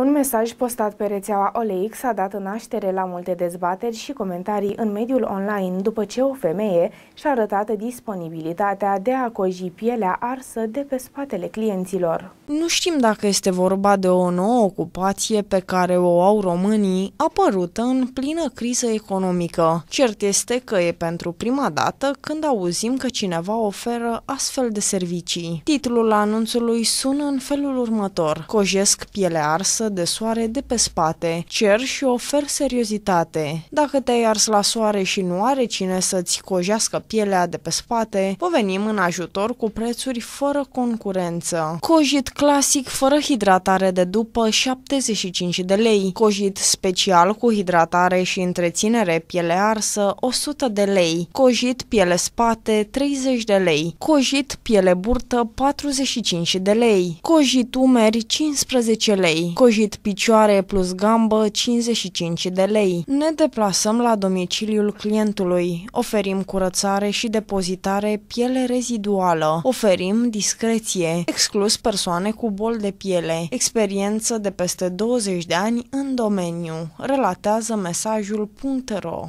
Un mesaj postat pe rețeaua OLX a dat naștere la multe dezbateri și comentarii în mediul online după ce o femeie și-a arătat disponibilitatea de a coji pielea arsă de pe spatele clienților. Nu știm dacă este vorba de o nouă ocupație pe care o au românii, apărută în plină criză economică. Cert este că e pentru prima dată când auzim că cineva oferă astfel de servicii. Titlul anunțului sună în felul următor. Cojesc piele arsă de soare de pe spate. Cer și ofer seriozitate. Dacă te-ai ars la soare și nu are cine să-ți cojească pielea de pe spate, vă venim în ajutor cu prețuri fără concurență. Cojit clasic fără hidratare de după 75 de lei. Cojit special cu hidratare și întreținere piele arsă 100 de lei. Cojit piele spate 30 de lei. Cojit piele burtă 45 de lei. Cojit umeri 15 lei. Cojit prăjit picioare plus gambă 55 de lei. Ne deplasăm la domiciliul clientului, oferim curățare și depozitare piele reziduală, oferim discreție, exclus persoane cu bol de piele, experiență de peste 20 de ani în domeniu, relatează mesajul.ro.